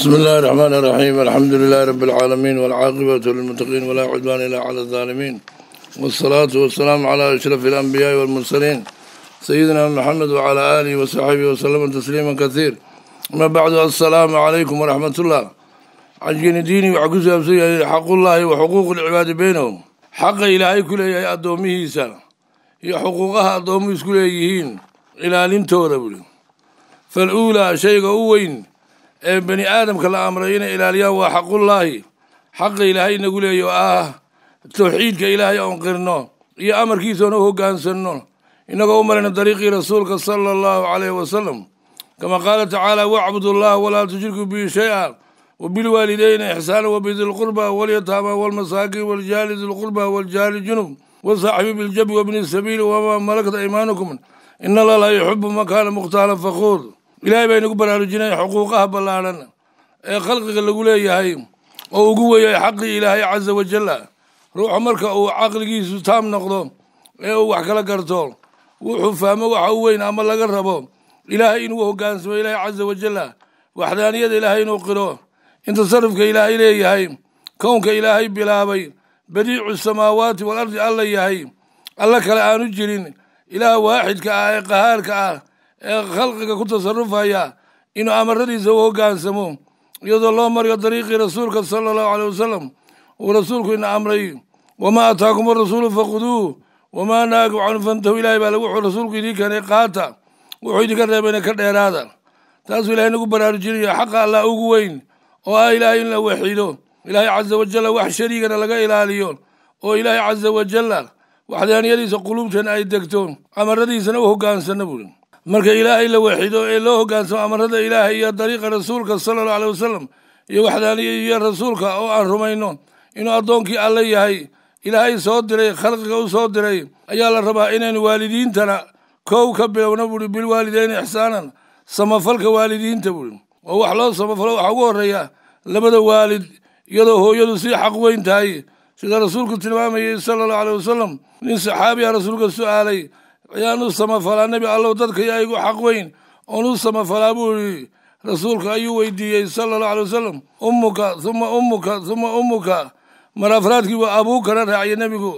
بسم الله الرحمن الرحيم الحمد لله رب العالمين والعاقبة للمتقين ولا عدوان إلا على الظالمين والصلاة والسلام على أشرف الأنبياء والمرسلين سيدنا محمد وعلى آله وصحبه وسلم تسليما كثير أما بعد السلام عليكم ورحمة الله عجين ديني وعكس أبسي حق الله وحقوق العباد بينهم حق إلهي كله أدومه سنة هي حقوقها أدومه كله يهين إلى لنتو ربل فالأولى شيء وين ee bani aadamka la amray inay ilaaliyaan waa xaqullaahi xaqa ilaahay nagu leeyo ah towxiidka ilaahay oon qirno iyo amarkiisaoona hoggaansanno inagoo u marayna dariiqii rasuulka sala allahu caleyhi wasalam kama qaala tacaala wacbud allaha walaa tushriku bihi shay-a wabilwaalideyni ixsaana wabidi lqurba walyataama walmasaakiin waljaali dilqurba waljaali junub wasaaxibi biljabi wabni sabiili wamaa malakat aymaanukum in allah laa yuxibu man kaana mukhtaala fakuur ilaahay baa inagu baraarujinaya xuquuqaha ballaaran ee khalqiga lagu leeyahay oo ugu weeyahay xaqii ilaahay casa wajalla ah ruuxu marka uu caqligiisu taam noqdo ee uu wax kala garto wuxuu fahmo waxa u weyn ama laga rabo ilaahay inuu hogaansamo ilaahay casa wajal waxdaaniyada ilaahay inuu qiro in tasarufka ilaahay leeyahay kownka ilaahay bilaabay badiicu samaawaati waalardi alla yahay alla kale aanu jirin ilaah waaxidka ah ee qahaarka ah ee khalqiga ku tasarufaya inuu amaradiisa u hogaansamo iyadoo loo mariyo dariiqii rasuulka sala allahu aleyh wasalam uu rasuulku ina amray wamaa ataakum arasuulu faquduu wamaa naakum canhu fantahu ilahay baa lagu rasuulku idii keenay qaata wuxuu idinka reebayna ka dheeraada taasuu ilahay nagu baraarujinaya xaqa allah ugu weyn oo ah ilaahay in la waxiido ilaahay caza wajalla wax shariigana laga ilaaliyo oo ilaahay caza wajalla waxdaaniyadiisa quluubtana ay degto amaradiisana u hogaansana buri marka ilaahay la waxido ee loo hoggaansamo amarada ilaahay iyo dariiqa rasuulka sala allahu aleh wasalam iyo waxdaaniya iyo rasuulka oo aan rumayno inuu addoonkii alle yahay ilaahay soo diray khalqiga u soo diray ayaa la rabaa inaynu waalidiintana kow ka bilowna buuhi bilwaalideyni ixsaanan samafalka waalidiinta buuhi oo wax loo samafalo waxaa ugu horreeya labada waalid iyadoo hooyadu sii xaq weyn tahay sida rasuulku tilmaamayey sala allahu aleh wasalam nin saxaabiya ah rasuulka su'aalay ayaanu samafalaa nebi allow dadka yaa igu xaq weyn oonu samafalaa buu yidhi rasuulka ayuu weydiiyey sala allahu alay wasalam ummuka uma ummuka uma ummuka mar afraadkii waa abuukana raaciyay nebigu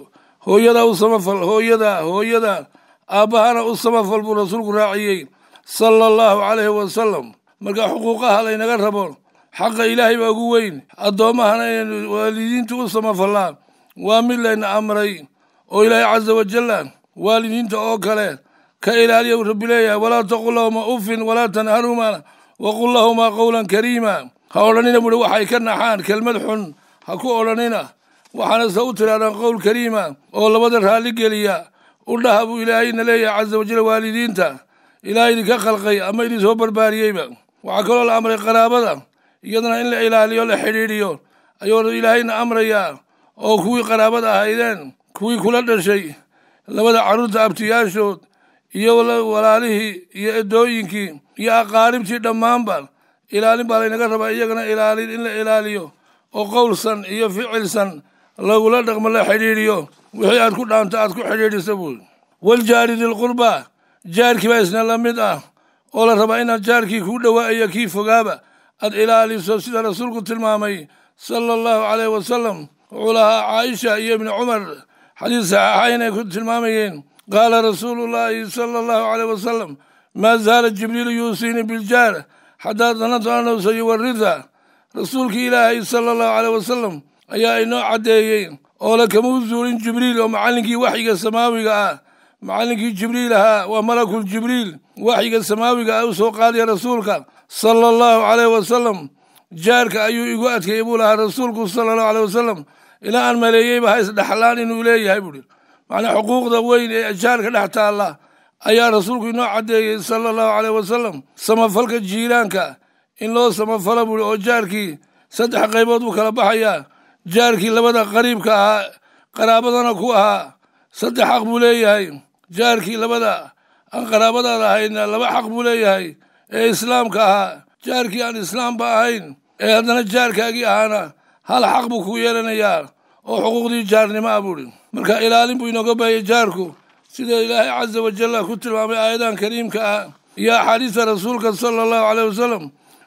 hooyadaa u samafal hooyadaa hooyadaa aabbahana u samafal buu rasuulku raaciyey sala allahu calayhi wasalam marka xuquuqaha laynaga rabo xaqa ilaahay baa ugu weyn addoommahana inaynu waalidiintu u samafallaa waa mid layna amray oo ilaahay casa wajalla waalidiinta oo kale ka ilaaliya uu rabbi leeyahay walaa taqul lahuma ufin walaa tanharuma waqul lahumaa qowlan kariima ha odhanina buhi waxay ka naxaan kelmad xun ha ku odhanina waxaana se u tirahdaan qowl kariima oo labada raalli geliya u dhaha buu ilaahayna leeyahay casa wajal waalidiinta ilaah idinka khalqay ama idin soo barbaariyeyba waxaa kaloo la amray qaraabada iyadana in la ilaaliyo la xidhiidhiyo ayuu ilaahayna amrayaa oo kuwii qaraabada ahaydeen kuwii kula dhashay labada carruurta abtiyaashood iyo walaalihii iyo edooyinkii iyo aqaaribtii dhammaanba ilaalin baa laynaga rabaa iyagana ilaalin in la ilaaliyo oo qowlsan iyo ficilsan lagula dhaqmo la xidhiidhiyo wixii aad ku dhaanto aad ku xidhiidhisa buuri waljaari dilqurbaa jaarkii baa isna la mid ah oo la rabaa inaad jaarkii kuu dhowaa'iyo kii fogaaba aad ilaaliso sida rasuulku tilmaamay sala allahu caleyh wasalam culahaa caaisha iyo ibni cumar xadiis saxiixaynay ku tilmaamayeen qaala rasuulu llaahi sala allahu caleyh wasalam maa zaala jibriilu yuusiini biljaara xataa danantu anowsa yuwarida rasuulkii ilaahay sala allahu caleyh wasalam ayaa inoo caddeeyey oola kamuu zuulin jibriil oo macallinkii waxyiga samaawiga ah macallinkii jibriil ahaa waa malakul jibriil waxyiga samaawiga ah u soo qaadaya rasuulka sala allahu caleyh wasalam jaarka ayuu igu adkeeyey buu lahaa rasuulku sala allahu caleyh wasalam ilaa aan maleeyeyba ha isdhexlaan inuu leeyahay buuhi macnaa xuquuqda weyn ee ajaarka dhex taalla ayaa rasuulku inoo caddeeyey sala allahu caleyh wasalam samafalka jiiraanka in loo samafalo buuhi oo jaarkii saddex qaybood buu kala baxayaa jaarkii labada qariibka ahaa qaraabadana ku ahaa saddex xaq buu leeyahay jaarkii labada aan qaraabadaada ahaydna laba xaq buu leeyahay ee islaamka ahaa jaarkii aan islaamba ahayn ee haddana jaarkaagii ahaana hal xaq buu kugu yeelanayaa oo xuquuqdii jaarnimo ah buuhi marka ilaalin buu inooga baayay jaarku sida ilaahay caza wajalla ku tilmaamay aayadan kariimka ah iyo axaadiista rasuulka sala allahu caleyh wasalam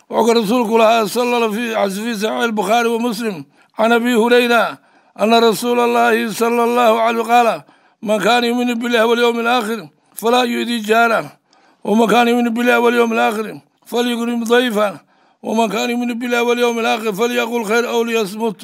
wuxuu rasuulku lahaa sala fi saxiix albukhaari wa muslim can abi hurayra ana rasuula allahi sala allahu caley qaala man kaana yuminu billahi walyowmi alaakhir falaa yu'di jaara waman kaana yuminu billahi walyowmi alaakhir falyukrim dayfan wman kan yuminu bilah walyowm alaakhir falyaqul khayr aw liyasmut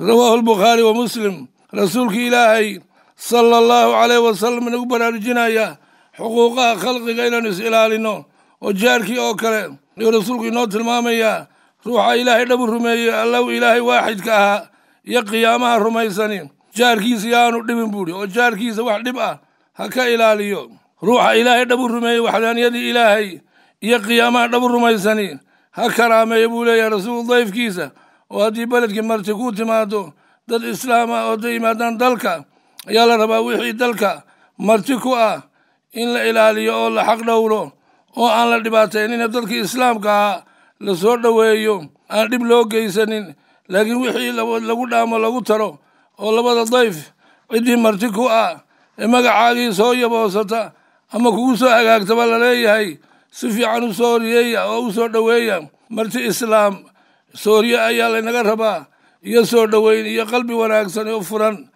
rawaahu lbukhaari wa muslim rasuulkii ilaahay sala allahu caleyh wasalam inagu baraarujinaya xuquuqaha khalqiga inaanu is ilaalino oo jaarkii oo kale ayuu rasuulku inoo tilmaamayaa ruuxa ilaahay dhabu rumeeyey allow ilaahay waaxidka ahaa iyo qiyaamaha rumaysanin jaarkiisa yaanu dhibin buuhi oo jaarkiisa wax dhib ah ha ka ilaaliyo ruuxa ilaahay dhabu rumeeyey waxdaaniyadii ilaahay iyo qiyaamaha dhabu rumaysanin ha karaameeya buu leeyahay rasuulu dayfkiisa oo haddii beledkii marti ku timaado dad islaama oo da yimaadaan dalka ayaa la rabaa wixii dalka marti ku ah in la ilaaliyo oo la xaq dhowro oo aan la dhibaataynin e dadkii islaamka ahaa lasoo dhoweeyo aan dhib loo geysanin laakiin wixii lagu dhaamo lagu taro oo labada dayf ciddii marti ku ah ee magacaagii soo e yaboosata ama kugu soo hagaagtaba e la leeyahay si fiican u soo horyeeya oo u soo dhoweeya marti islaam sooriye ayaa laynaga rabaa iyo soo dhoweyn iyo qalbi wanaagsan oo furan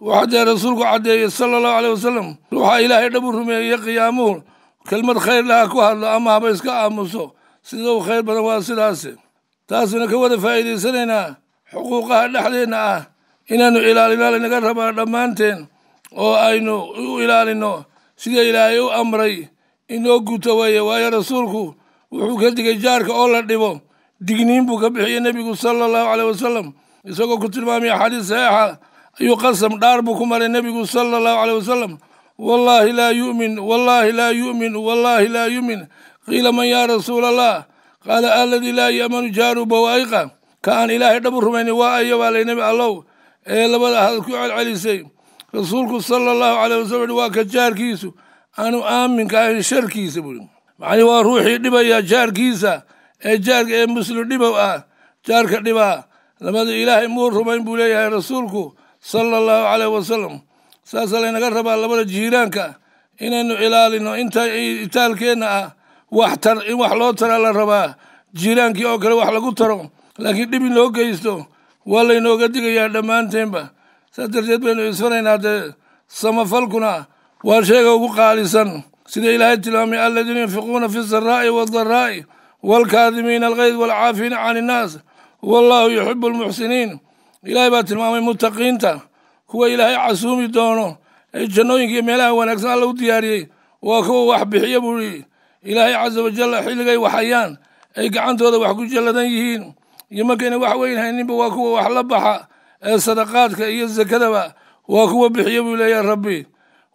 waxadee rasuulku caddeeyey sala allahu aleyh wasalam ruuxa ilaahay dhab u rumeeyey qiyaamuhu kelmad khayr khayrlaha ku hadlo ama haba iska aamuso sida u khayr badan waa sidaasi taasuna ka wada faa'iidaysanaynaa xuquuqaha dhexdeenna ah inaanu ilaalinaa laynaga rabaa dhammaanteen oo aynu u ilaalino sida ilaahay u amray inoo guto weeye waayo rasuulku wuxuu ka digay jaarka oo la dhibo digniin buu ka bixiyey nebigu sala allahu caleyh wasalam isagoo ku tilmaamaya axaadiis saxiixa ayuu qasam dhaar buu ku maray nebigu sala allahu caleyh wasalam wallaahi laa yu'min wallaahi laa yu'min wallaahi laa yu'min qiila man yaa rasuula allah qaala aladii laa ya'manu jaaru bawaa'iqa ka aan ilaahay dhabu rumayni waa ayo baa nebi allow ee labada had ku celcelisay rasuulku sala allahu caleyh wasalam waa ka jaarkiisu aanu aaminka ahay sharkiisa buui macani waa ruuxii dhibaya jaarkiisa ee jaarka ee muslim dhibow ah jaarka dhibaa labada ilaahay muu rumayn buu leeyahay rasuulku sala allahu caleyh wasalam saasa laynaga rabaa labada jiiraanka inaynu ilaalino inta itaalkeenna ah wax tar in wax loo tara la rabaa jiiraankii oo kale wax lagu taro laakiin dhib loo geysto waa laynooga digayaa dhammaanteenba saas darteed baynu isfaraynaa dee samafalkuna waa sheega ugu qaalisan sida ilaahay tilmaamay aladiina yunfiquuna fi saraa'i wdaraa'i waalkaadimiina alkayd waalcaafiina can innaas wallaahu yuxibu almuxsiniin ilaahay baa tilmaamay muttaqiinta kuwa ilaahay casuumi doono ee jannooyinka iyo meelaha wanaagsan alla u diyaariyey waa kuwa wax bixiya buu yidhi ilaahay caza wajalla xilligay waxayaan ay gacantooda wax ku jalladan yihiin iyo markayna wax weyn hayninba waa kuwa wax la baxa ee sadaqaadka iyo sakadaba waa kuwa bixiya buu leeyahay rabbi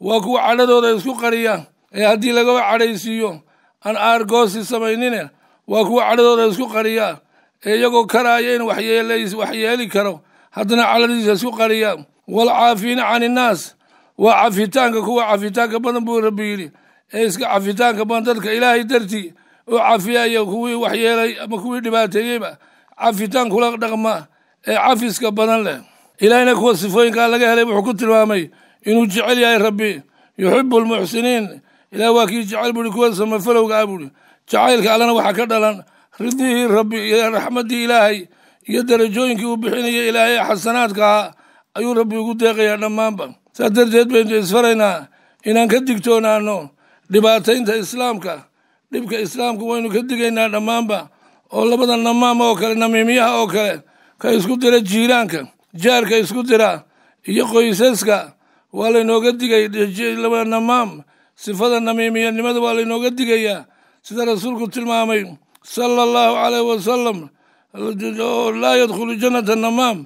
waa kuwa cadhadooda isku qariya ee haddii lagaba cadhaysiiyo aan aargoosi samaynine waa kuwa cadhadooda isku qariya ee iyagoo karaaya in waxyeeli karo haddana cadhadiisa isku qariyaan walcaafiina cani nnaas waa cafitaanka kuwa cafitaanka badan buu rabbi yidhi ee iska cafitaanka badan dadka ilaahay dartii oo cafiyaya kuwii waxyeelay ama kuwii dhibaateeyeyba cafitaan kula dhaqma ee cafiska badan leh ilaahayna kuwa sifooyinkaa laga helay wuxuu ku tilmaamay inuu jecel yahay rabbi yuxibu lmuxsiniin ilaah waa kii jecel buuhi kuwa samafalowga ah buuhi jacaylka allana waxaa ka dhalan ridihii rabbi iyo raxmaddii ilaahay iyo darajooyinkii uu bixinayay ilaahay xasanaadkaha ah, ayuu rabbi ugu deeqayaa dhammaanba saas darteed baynu isfaraynaa inaan ka digtoonaano dhibaataynta islaamka dhibka islaamka waynu ka digaynaa dhammaanba oo labada namaam oo kale namiimiyaha oo kale ka isku dira jiiraanka jaarka isku dira iyo qoysaska waa laynooga digay namaam sifada namiimiyanimada waa laynooga digayaa sida rasuulku tilmaamay sala allahu caleyh wasalam laa yadkhulu jannata namaam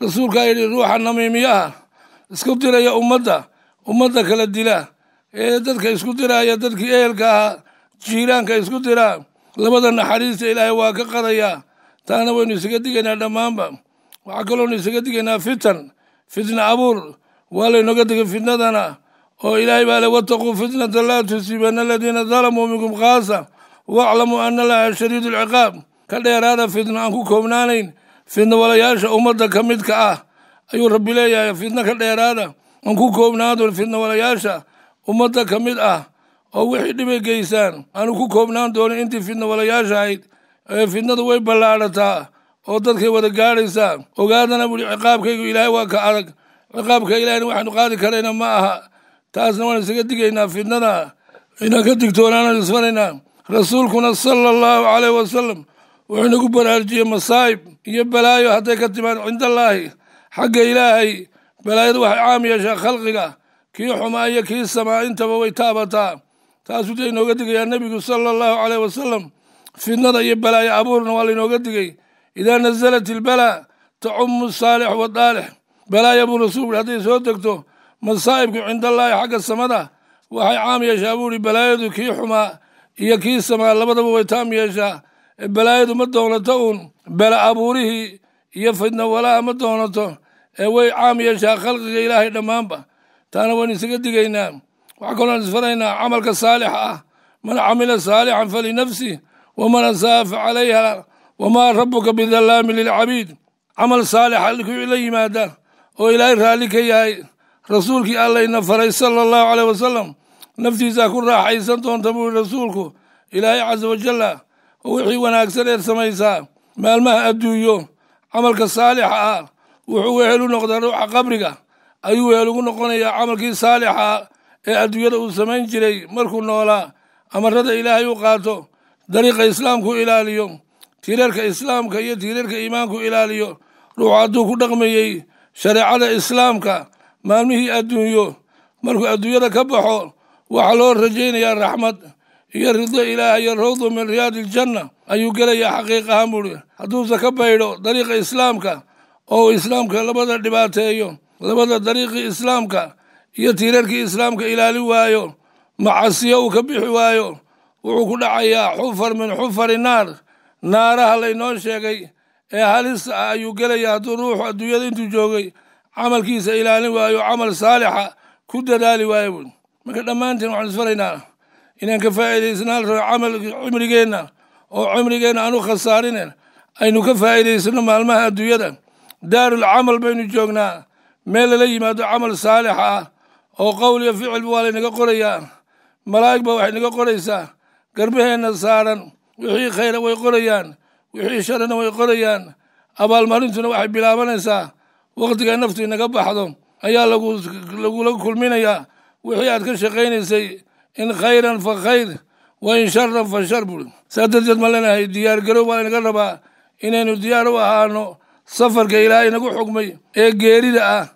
rasuulkaa yidhi ruuxa namiimiyaha isku diraya ummadda ummadda kala dila ee dadka isku diraya dadkii ehelka ahaa jiiraanka isku diraa labada naxariista ilaahay waa ka qadayaa taana waynu isaga digaynaa dhammaanba waxaa kaloonu isaga digaynaa fitan fitna abuur waa laynoga degay fitnadana oo ilaahay baa le wataquu fitnata laa tusiibana aladiina dalamuu minkum khaasa waaclamuu ana laha shadiid alciqaab ka dheeraada fitno aan ku koobnaanayn fitno walayaasha ummadda ka midka ah ayuu rabbi leeyahay fitno ka dheeraada aan ku koobnaado fitno walayaasha ummadda ka mid ah oo wixii dhibay geysaan aanu ku koobnaan doonin intii fitno walayaasha ahayd e fitnadu way ballaadhataa oo dadkay wada gaadhaysaa ogaadana buuri ciqaabkaygu ilaahay waa ka adag ciqaabka ilahina waxaanu qaadi karayna ma aha taasna waan isaga digaynaa fidnada inaan ka digtoonaanaan isfaraynaa rasuulkuna sala allahu caleyh wasalam wuxuu nagu baraarujiyey masaa'ib iyo balaayo hadday ka timaan cind allaahi xagga ilaahay balaayadu waxay caam yeeshaa khalqiga kii xumaa iyo kii samaa intaba way taabataa taasuu dee inooga digayaa nebigu sala allahu caleyh wasalam fidnada iyo balaayo abuurna waa laynooga digay idaa nasalat ilbalaa tacumu saalix wa daalix balaaya buu rasuulku hadday soo degto masaa'ibku cindallaahi xagga samada waxay caam yeeshaa buu ihi balaayadu kii xumaa iyo kii samaa labadaba way taam yeeshaa balaayadu ma doonato uun bela abuurihii iyo fidno walaaha ma doonato ee way caam yeeshaa khalqiga ilaahay dhammaanba taana waan isaga digaynaa waxa kaloon isfaraynaa camalka saalixa ah man camila saalixan falinafsi waman asaa fa calayha wamaa rabuka bidallaami lilcabiid camal saalixa halkuu la yimaadaan oo ilaahay raalli ka yahay rasuulkii allayna faray sala allahu caleyh wasalam naftiisaa ku raaxaysan doonta buu rasuulku ilaahay casa wajalla oo wixii wanaagsan eed samaysaa maalmaha adduunyo camalka saalixa ah wuxuu wehel u noqdaa ruuxa qabriga ayuu wehel ugu noqonayaa camalkii saalixa ah ee adduunyada uu samayn jiray markuu noolaa amarada ilaahay u qaato dariiqa islaamku ilaaliyo tiirarka islaamka iyo tiirarka iimaanku ilaaliyo ruux hadduu ku dhaqmayey shareecada islaamka maalmihii adduunyo markuu adduunyada ka baxo waxaa loo rajaynayaa raxmad iyo rido ilaah iyo rawdu min riyaadi iljanna ayuu gelayaa xaqiiqahaan buuhi hadduuse ka baydho dariiqa islaamka oo islaamka labada dhibaateeyo labada dariiqii islaamka iyo tiirarkii islaamka ilaalin waayo macasiyo uu ka bixi waayo wuxuu ku dhacayaa xufar min xufari naar naaraha laynoo sheegay ee halisa ah ayuu gelayaa hadduu ruuxu adduunyada intuu joogay camalkiisa ilaalin waayo camal saalixa ku dadaali waayo buy marka dhammaanteen waxaan isfaraynaa inaan ka faa'iidaysnaan rabo camal cumrigeenna oo cumrigeenna aanu khasaarinen aynu ka faa'iidaysano maalmaha adduunyada daarul camal baynu joognaa meel lala yimaado camal saalixa ah oo qowl iyo ficilba waa laynaga qorayaa malaa'ig ba waxay naga qoraysaa garbaheenna saaran wixii khayra way qorayaan wixii sharina way qorayaan abaalmarintuna waxay bilaabanaysaa wakhtiga naftu inaga baxdo ayaa lagula kulminayaa wixii aad ka shaqaynaysay in khayran fa khayr wa in sharan fa shar buuri saa darteed ma leenahay diyaargarow baa inaga rabaa inaynu diyaar u ahaano safarka ilaaha inagu xugmay ee geerida ah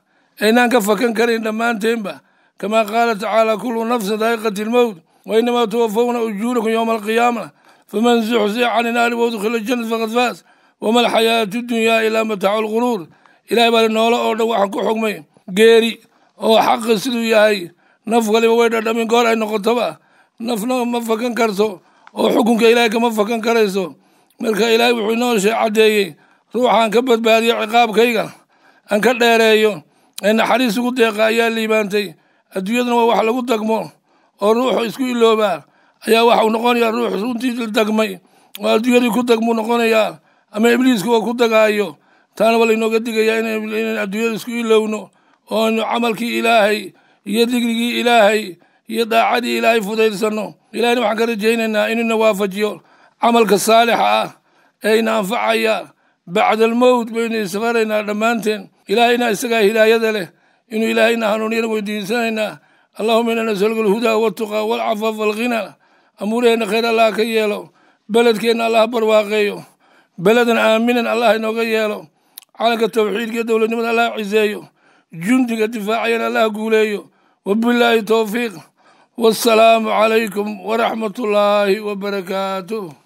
aynaan ka fakan karayn dhammaanteenba kamaa qaala tacaala kullu nafsin daa'iqati lmowt wa tuwafawna ujuurakum yowma alqiyaama faman zuxzixa can inaari waudkhila janat faqad faas wama alxayaatu dunyaa ilaa mataacu lquruur ilahay baa noolo oo dhan waxaan ku xogmay geeri oo xaqa siduu yahay naf kaliba way dhadhamin goor ay noqotaba nafna ma fakan karto oo xukunka ilahay kama fakan karayso marka ilaahay wuxuu inoo shee caddeeyey ruuxaan ka badbaadiyo ciqaabkayga aan ka dheereeyo ee naxariis ugu deeqa ayaa liibaantay adduunyadana waa wax lagu dagmo oo ruuxu isku iloobaa ayaa waxau noqonaya ruux runtii dagmay oo adduunyadii ku dagmuu noqonayaa ama ibliiska oo ku dagaayo taana waa laynooga digayaa inaan adduunyada isku ilowno oonu camalkii ilaahay iyo digrigii ilaahay iyo daacadii ilaahay fudaydsano ilahayna waxaan ka rajaynaynaa inuuna waafajiyo camalka saalixa ah ee anfacaya bacdalmowt baynu isafaraynaa dhammaanteen ilaahayna isagaa hidaayada leh inuu ilaahayna hanuuniyana weydiinsanaynaa allahuma inaa nasaluka alhudaa waltuqa walcafaaf amuuraheenna khayr allah ka yeelo beledkeenna allah barwaaqeeyo beledan aaminan allah inooga yeelo calanka tawxiidka iyo dowladnimada allah ciseeyo jundiga difaacayana allah guuleeyo wabilaahi towfiiq wasalaamu calaykum waraxmat waraxmatullaahi wabarakaatu